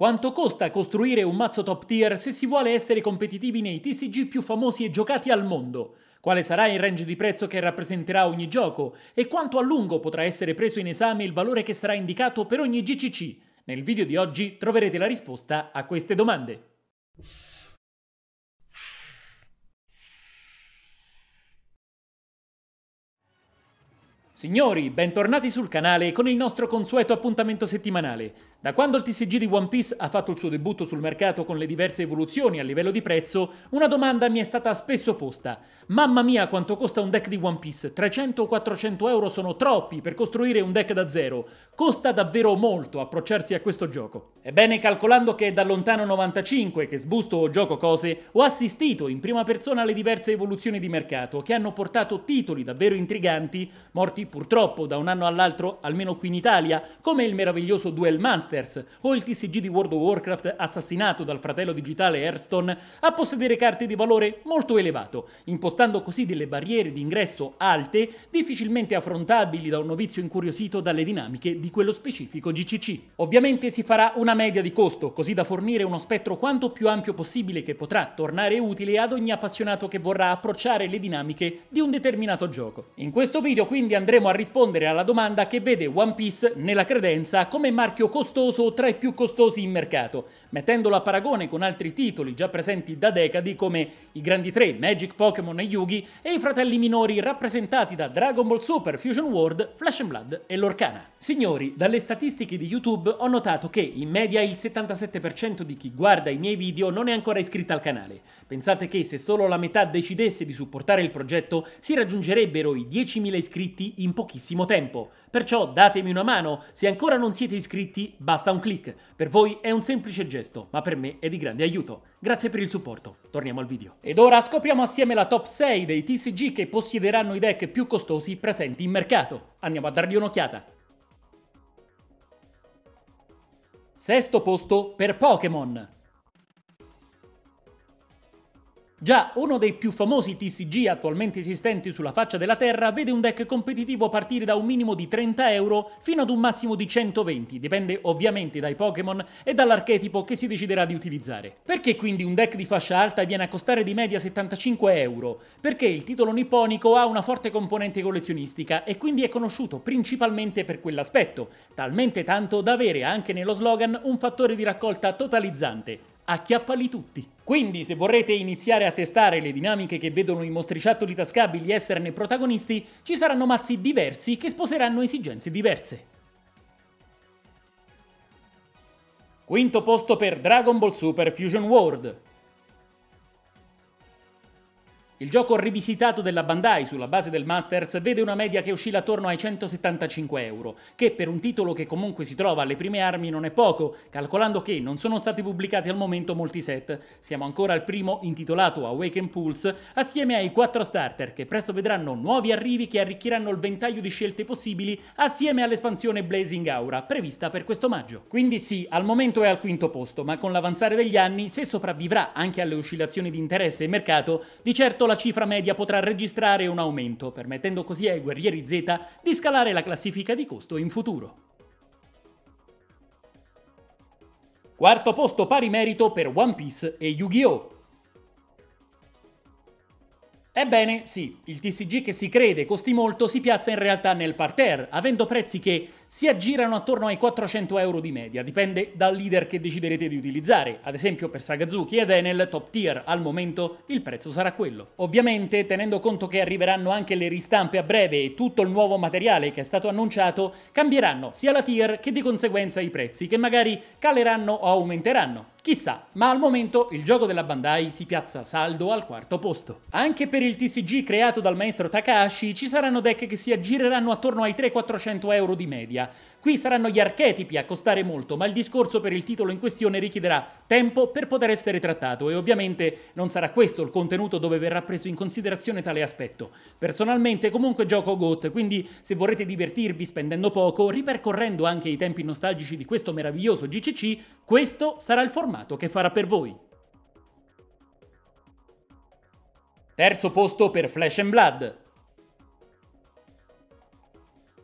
Quanto costa costruire un mazzo top tier se si vuole essere competitivi nei TCG più famosi e giocati al mondo? Quale sarà il range di prezzo che rappresenterà ogni gioco? E quanto a lungo potrà essere preso in esame il valore che sarà indicato per ogni GCC? Nel video di oggi troverete la risposta a queste domande. Signori, bentornati sul canale con il nostro consueto appuntamento settimanale. Da quando il TCG di One Piece ha fatto il suo debutto sul mercato con le diverse evoluzioni a livello di prezzo, una domanda mi è stata spesso posta. Mamma mia quanto costa un deck di One Piece, 300 400 euro sono troppi per costruire un deck da zero. Costa davvero molto approcciarsi a questo gioco. Ebbene, calcolando che è da lontano 95 che sbusto o gioco cose, ho assistito in prima persona alle diverse evoluzioni di mercato che hanno portato titoli davvero intriganti, morti purtroppo da un anno all'altro almeno qui in Italia, come il meraviglioso Duel Master Masters o il TCG di World of Warcraft assassinato dal fratello digitale Hearthstone a possedere carte di valore molto elevato, impostando così delle barriere di ingresso alte difficilmente affrontabili da un novizio incuriosito dalle dinamiche di quello specifico GCC. Ovviamente si farà una media di costo, così da fornire uno spettro quanto più ampio possibile che potrà tornare utile ad ogni appassionato che vorrà approcciare le dinamiche di un determinato gioco. In questo video quindi andremo a rispondere alla domanda che vede One Piece nella credenza come marchio costoso costoso o tra i più costosi in mercato, mettendolo a paragone con altri titoli già presenti da decadi come i grandi tre Magic, Pokémon e Yugi e i fratelli minori rappresentati da Dragon Ball Super, Fusion World, Flash Blood e Lorcana. Signori, dalle statistiche di YouTube ho notato che in media il 77% di chi guarda i miei video non è ancora iscritto al canale. Pensate che se solo la metà decidesse di supportare il progetto si raggiungerebbero i 10.000 iscritti in pochissimo tempo. Perciò datemi una mano, se ancora non siete iscritti, Basta un clic. Per voi è un semplice gesto, ma per me è di grande aiuto. Grazie per il supporto. Torniamo al video. Ed ora scopriamo assieme la top 6 dei TCG che possiederanno i deck più costosi presenti in mercato. Andiamo a dargli un'occhiata. Sesto posto per Pokémon. Già uno dei più famosi TCG attualmente esistenti sulla faccia della Terra vede un deck competitivo partire da un minimo di 30 euro fino ad un massimo di 120, dipende ovviamente dai Pokémon e dall'archetipo che si deciderà di utilizzare. Perché quindi un deck di fascia alta viene a costare di media 75 euro? Perché il titolo nipponico ha una forte componente collezionistica e quindi è conosciuto principalmente per quell'aspetto, talmente tanto da avere anche nello slogan un fattore di raccolta totalizzante, acchiappali tutti. Quindi se vorrete iniziare a testare le dinamiche che vedono i mostriciattoli tascabili esserne protagonisti, ci saranno mazzi diversi che sposeranno esigenze diverse. Quinto posto per Dragon Ball Super Fusion World. Il gioco rivisitato della Bandai sulla base del Masters vede una media che oscilla attorno ai 175 euro, che per un titolo che comunque si trova alle prime armi non è poco, calcolando che non sono stati pubblicati al momento molti set. Siamo ancora al primo intitolato Awaken Pulse, assieme ai 4 starter che presto vedranno nuovi arrivi che arricchiranno il ventaglio di scelte possibili assieme all'espansione Blazing Aura prevista per questo maggio. Quindi sì, al momento è al quinto posto, ma con l'avanzare degli anni, se sopravvivrà anche alle oscillazioni di interesse e mercato, di certo la cifra media potrà registrare un aumento, permettendo così ai guerrieri Z di scalare la classifica di costo in futuro. Quarto posto pari merito per One Piece e Yu-Gi-Oh! Ebbene, sì, il TCG che si crede costi molto si piazza in realtà nel parterre, avendo prezzi che, si aggirano attorno ai 400 euro di media, dipende dal leader che deciderete di utilizzare, ad esempio per Sagazuki ed Enel top tier al momento il prezzo sarà quello. Ovviamente tenendo conto che arriveranno anche le ristampe a breve e tutto il nuovo materiale che è stato annunciato, cambieranno sia la tier che di conseguenza i prezzi che magari caleranno o aumenteranno. Chissà, ma al momento il gioco della Bandai si piazza saldo al quarto posto. Anche per il TCG creato dal maestro Takahashi ci saranno deck che si aggireranno attorno ai 300-400 euro di media, famiglia. Qui saranno gli archetipi a costare molto, ma il discorso per il titolo in questione richiederà tempo per poter essere trattato e ovviamente non sarà questo il contenuto dove verrà preso in considerazione tale aspetto. Personalmente comunque gioco GOAT, quindi se vorrete divertirvi spendendo poco, ripercorrendo anche i tempi nostalgici di questo meraviglioso GCC, questo sarà il formato che farà per voi. Terzo posto per Flash and Blood.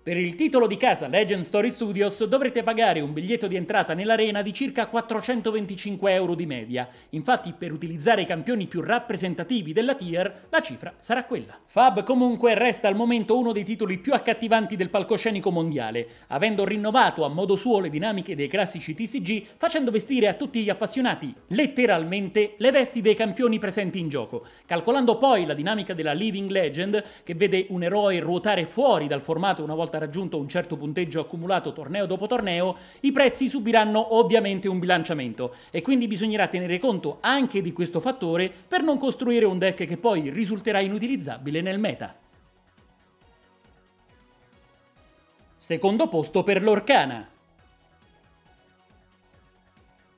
Per il titolo di casa Legend Story Studios dovrete pagare un biglietto di entrata nell'arena di circa 425 euro di media. Infatti per utilizzare i campioni più rappresentativi della tier la cifra sarà quella. Fab comunque resta al momento uno dei titoli più accattivanti del palcoscenico mondiale, avendo rinnovato a modo suo le dinamiche dei classici TCG facendo vestire a tutti gli appassionati, letteralmente, le vesti dei campioni presenti in gioco, calcolando poi la dinamica della Living Legend che vede un eroe ruotare fuori dal formato una volta volta raggiunto un certo punteggio accumulato torneo dopo torneo, i prezzi subiranno ovviamente un bilanciamento e quindi bisognerà tenere conto anche di questo fattore per non costruire un deck che poi risulterà inutilizzabile nel meta. Secondo posto per l'Orcana.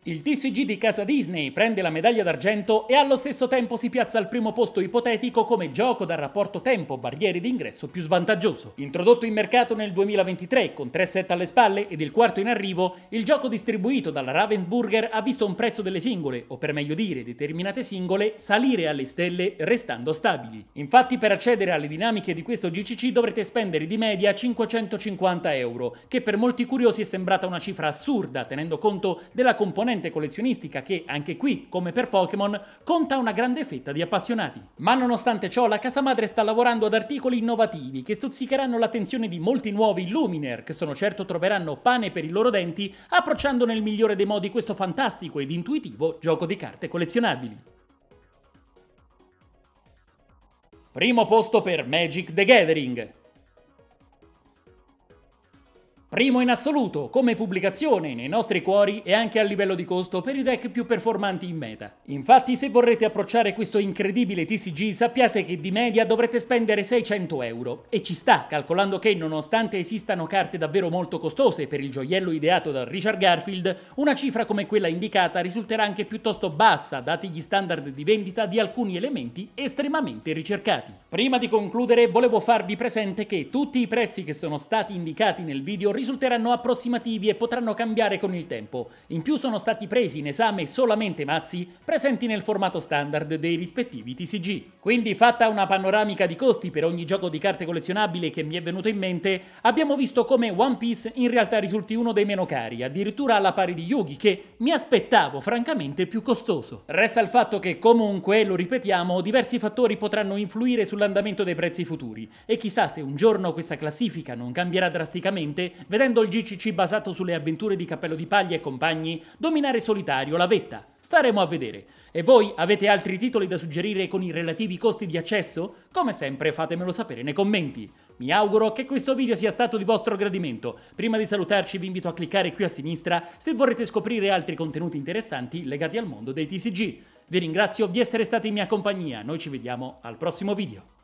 Il TCG di casa Disney prende la medaglia d'argento e allo stesso tempo si piazza al primo posto ipotetico come gioco dal rapporto tempo-barriere d'ingresso più svantaggioso. Introdotto in mercato nel 2023 con tre set alle spalle ed il quarto in arrivo, il gioco distribuito dalla Ravensburger ha visto un prezzo delle singole, o per meglio dire determinate singole, salire alle stelle restando stabili. Infatti per accedere alle dinamiche di questo GCC dovrete spendere di media 550 euro, che per molti curiosi è sembrata una cifra assurda tenendo conto della componente componente collezionistica che, anche qui, come per Pokémon, conta una grande fetta di appassionati. Ma nonostante ciò, la casa madre sta lavorando ad articoli innovativi che stuzzicheranno l'attenzione di molti nuovi Luminer, che sono certo troveranno pane per i loro denti, approcciando nel migliore dei modi questo fantastico ed intuitivo gioco di carte collezionabili. Primo posto per Magic the Gathering. Primo in assoluto, come pubblicazione, nei nostri cuori e anche a livello di costo per i deck più performanti in meta. Infatti, se vorrete approcciare questo incredibile TCG, sappiate che di media dovrete spendere 600 euro. E ci sta, calcolando che nonostante esistano carte davvero molto costose per il gioiello ideato da Richard Garfield, una cifra come quella indicata risulterà anche piuttosto bassa, dati gli standard di vendita di alcuni elementi estremamente ricercati. Prima di concludere volevo farvi presente che tutti i prezzi che sono stati indicati nel video risulteranno approssimativi e potranno cambiare con il tempo. In più sono stati presi in esame solamente mazzi presenti nel formato standard dei rispettivi TCG. Quindi fatta una panoramica di costi per ogni gioco di carte collezionabile che mi è venuto in mente, abbiamo visto come One Piece in realtà risulti uno dei meno cari, addirittura alla pari di Yugi che mi aspettavo francamente più costoso. Resta il fatto che comunque, lo ripetiamo, diversi fattori potranno influire sul sull'andamento dei prezzi futuri e chissà se un giorno questa classifica non cambierà drasticamente vedendo il GCC basato sulle avventure di Cappello di Paglia e compagni dominare solitario la vetta. Staremo a vedere. E voi avete altri titoli da suggerire con i relativi costi di accesso? Come sempre fatemelo sapere nei commenti. Mi auguro che questo video sia stato di vostro gradimento. Prima di salutarci vi invito a cliccare qui a sinistra se vorrete scoprire altri contenuti interessanti legati al mondo dei TCG. Vi ringrazio di essere stati in mia compagnia, noi ci vediamo al prossimo video.